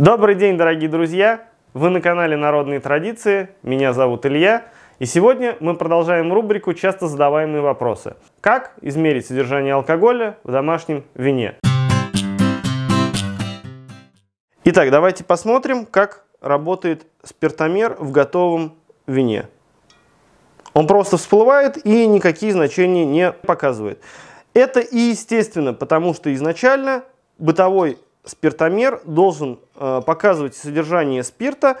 Добрый день, дорогие друзья! Вы на канале «Народные традиции», меня зовут Илья, и сегодня мы продолжаем рубрику «Часто задаваемые вопросы». Как измерить содержание алкоголя в домашнем вине? Итак, давайте посмотрим, как работает спиртомер в готовом вине. Он просто всплывает и никакие значения не показывает. Это и естественно, потому что изначально бытовой спиртомер должен э, показывать содержание спирта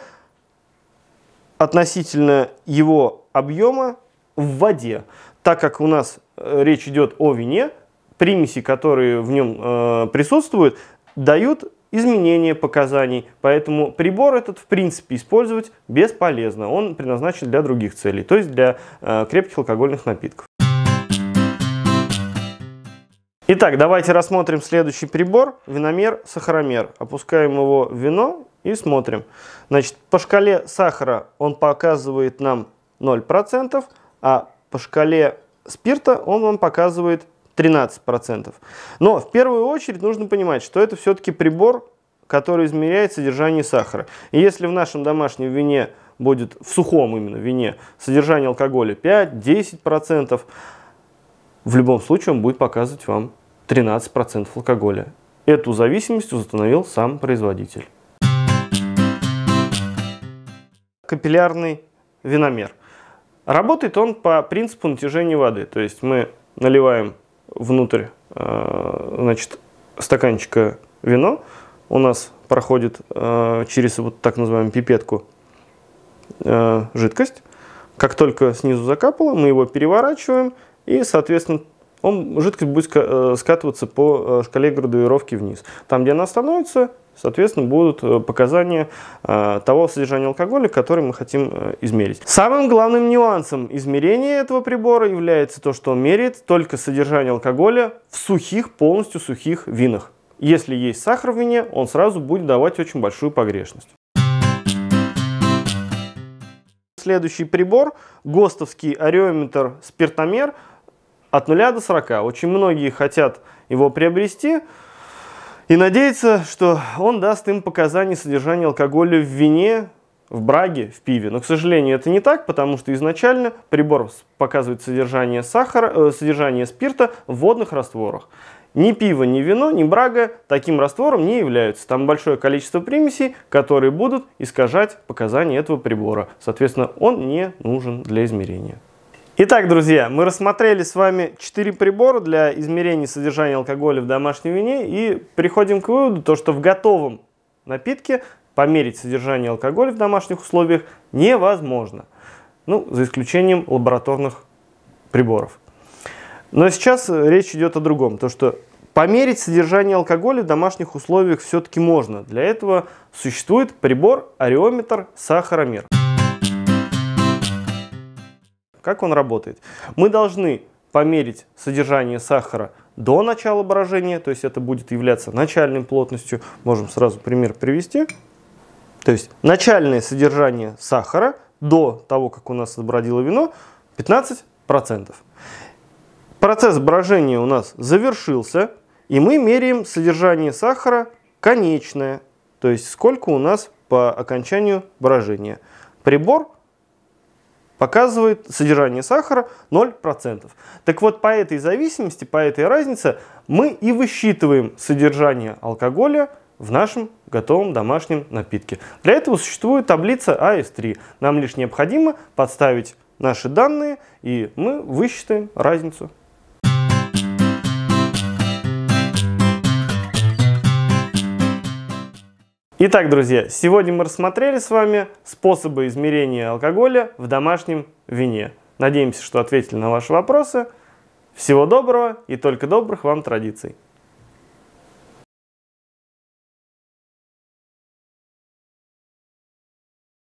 относительно его объема в воде. Так как у нас э, речь идет о вине, примеси, которые в нем э, присутствуют, дают изменение показаний, поэтому прибор этот в принципе использовать бесполезно. Он предназначен для других целей, то есть для э, крепких алкогольных напитков. Итак, давайте рассмотрим следующий прибор, виномер, сахаромер. Опускаем его в вино и смотрим. Значит, по шкале сахара он показывает нам 0%, а по шкале спирта он вам показывает 13%. Но в первую очередь нужно понимать, что это все-таки прибор, который измеряет содержание сахара. И если в нашем домашнем вине будет, в сухом именно вине, содержание алкоголя 5-10%, в любом случае он будет показывать вам 13% алкоголя. Эту зависимость установил сам производитель. Капиллярный виномер. Работает он по принципу натяжения воды. То есть мы наливаем внутрь э, значит, стаканчика вино. У нас проходит э, через вот так называемую пипетку э, жидкость. Как только снизу закапало, мы его переворачиваем и, соответственно, он, жидкость будет э, скатываться по э, шкале градуировки вниз. Там, где она становится, соответственно, будут э, показания того содержания алкоголя, который мы хотим измерить. Самым главным нюансом измерения этого прибора является то, что он меряет только содержание алкоголя в сухих, полностью сухих винах. Если есть сахар в вине, он сразу будет давать очень большую погрешность. Следующий прибор – ГОСТовский ареометр-спиртомер – от 0 до 40. Очень многие хотят его приобрести и надеются, что он даст им показания содержания алкоголя в вине, в браге, в пиве. Но, к сожалению, это не так, потому что изначально прибор показывает содержание, сахара, э, содержание спирта в водных растворах. Ни пиво, ни вино, ни брага таким раствором не являются. Там большое количество примесей, которые будут искажать показания этого прибора. Соответственно, он не нужен для измерения. Итак, друзья, мы рассмотрели с вами 4 прибора для измерения содержания алкоголя в домашнем вине и приходим к выводу, то, что в готовом напитке померить содержание алкоголя в домашних условиях невозможно. Ну, за исключением лабораторных приборов. Но сейчас речь идет о другом, то что померить содержание алкоголя в домашних условиях все-таки можно. Для этого существует прибор ареометр сахаромер. Как он работает? Мы должны померить содержание сахара до начала брожения, то есть это будет являться начальной плотностью. Можем сразу пример привести. То есть начальное содержание сахара до того, как у нас отбродило вино, 15%. Процесс брожения у нас завершился, и мы меряем содержание сахара конечное, то есть сколько у нас по окончанию брожения. Прибор показывает содержание сахара 0%. Так вот, по этой зависимости, по этой разнице мы и высчитываем содержание алкоголя в нашем готовом домашнем напитке. Для этого существует таблица AS3. А Нам лишь необходимо подставить наши данные, и мы высчитаем разницу. Итак, друзья, сегодня мы рассмотрели с вами способы измерения алкоголя в домашнем вине. Надеемся, что ответили на ваши вопросы. Всего доброго и только добрых вам традиций.